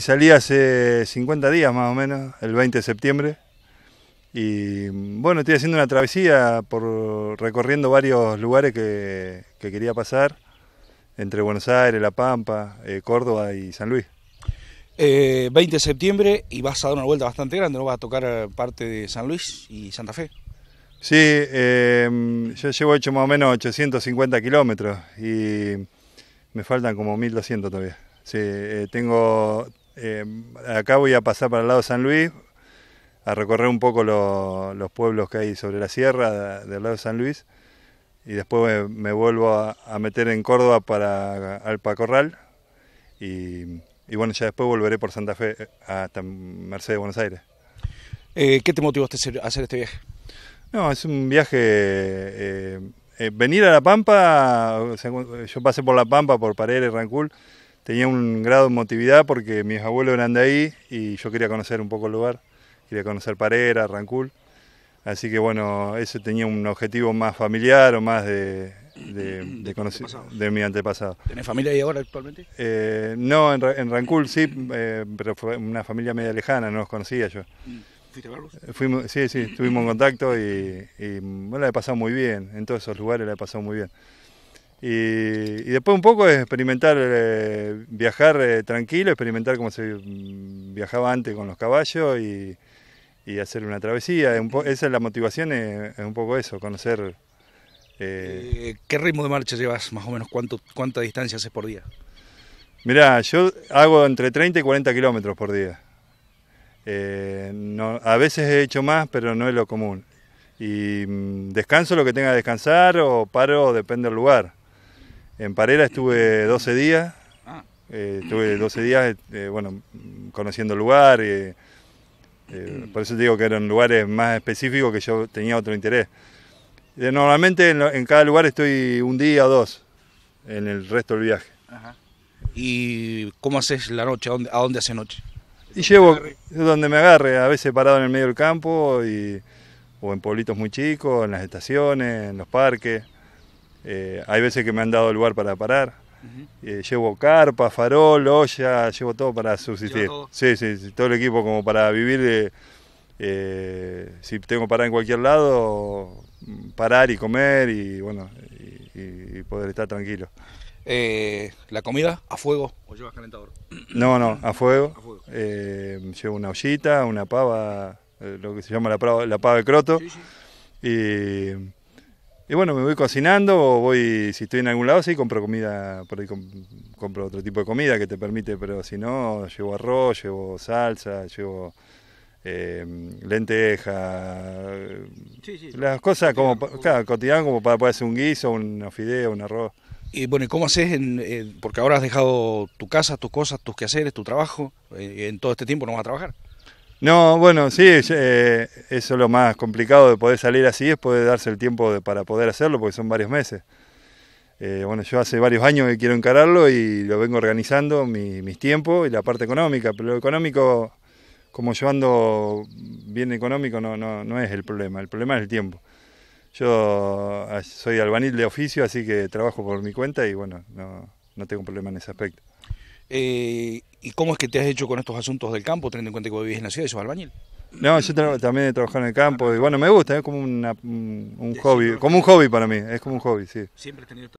salí hace 50 días más o menos, el 20 de septiembre. Y bueno, estoy haciendo una travesía por recorriendo varios lugares que, quería pasar, entre Buenos Aires, La Pampa, eh, Córdoba y San Luis. 20 eh, de septiembre y vas a dar una vuelta bastante grande, ¿no? Vas a tocar eh, parte de San Luis y Santa Fe. Sí, em, yo llevo hecho más o menos 850 kilómetros y me faltan como 1200 todavía. Sí, eh, tengo. Eh, acá voy a pasar para el lado de San Luis, a recorrer un poco los pueblos que hay sobre la sierra del lado de San Luis, y después me, vuelvo a, meter en Córdoba para Alpacorral Corral, y, bueno, ya después volveré por Santa Fe eh, hasta Mercedes, Buenos Aires. Eh, ¿Qué te motivó a hacer este viaje? No, es un viaje. Eh, venir a La Pampa, yo pasé por La Pampa, por Paredes, Rancul tenía un grado de emotividad porque mis abuelos eran de ahí y yo quería conocer un poco el lugar, quería conocer Parera, Rancul. Así que bueno, ese tenía un objetivo más familiar o más de, de, de, conocer, de mi antepasado. ¿Tenés familia ahí ahora actualmente? Eh, no, en, Rancul sí, eh, pero fue una familia media lejana, no los conocía yo. Mm, ¿Fuiste a verlos? Eh, sí, sí, estuvimos en contacto y, bueno, la he pasado muy bien, en todos esos lugares la he pasado muy bien. Y, después un poco es experimentar, eh, viajar eh, tranquilo, experimentar como se viajaba antes con los caballos y, hacer una travesía. esa es la motivación, es, un poco eso, conocer... Eh, ¿Qué ritmo de marcha llevas más o menos? ¿Cuánto, ¿Cuánta distancia haces por día? Mirá, yo hago entre 30 y 40 kilómetros por día. a veces he hecho más, pero no es lo común. Y mm, descanso lo que tenga que descansar o paro, depende del lugar en Parera estuve 12 días, ah. eh, estuve 12 días, eh, eh, bueno, conociendo el lugar, por eso digo que eran lugares más específicos que yo tenía otro interés. Normalmente en, cada lugar estoy un día o dos en el resto del viaje. ¿Y cómo haces la noche? ¿A dónde, hace noche? Y llevo donde me agarre, a veces parado en el medio del campo y, o en pueblitos muy chicos, en las estaciones, en los parques. Eh, hay veces que me han dado lugar para parar. Eh, llevo carpa, farol, olla, llevo todo para subsistir. Todo? Sí, sí, todo el equipo como para vivir. Eh, si tengo parar en cualquier lado, parar y comer y bueno, y, poder estar tranquilo. ¿La comida a fuego o llevas calentador? No, no, a fuego. llevo una ollita, una pava, lo que se llama la, la pava de croto. Y y bueno, me voy cocinando o voy, si estoy en algún lado, sí, compro comida, por ahí compro otro tipo de comida que te permite, pero si no, llevo arroz, llevo salsa, llevo em, lenteja, las cosas como, claro, cotidiano, como para poder hacer un guiso, un fidea, un arroz. Y bueno, ¿y ¿cómo haces? porque ahora has dejado tu casa, tus cosas, tus quehaceres, tu trabajo, y eh, en todo este tiempo no vas a trabajar. No, bueno, sí, eh, eso es lo más complicado de poder salir así, es poder darse el tiempo para poder hacerlo, porque son varios meses. Eh, bueno, yo hace varios años que quiero encararlo y lo vengo organizando, mi, mis tiempos y la parte económica, pero lo económico, como yo ando bien económico, no, no, es el problema, el problema es el tiempo. Yo ah, soy albanil de oficio, así que trabajo por mi cuenta y bueno, no, no tengo problema en ese aspecto. Eh, ¿Y cómo es que te has hecho con estos asuntos del campo, teniendo en cuenta que vivís en la ciudad y sos albañil? No, yo también he trabajado en el campo y bueno, me gusta, es como un, hobby, como un hobby para mí, es como un hobby, sí. Siempre he tenido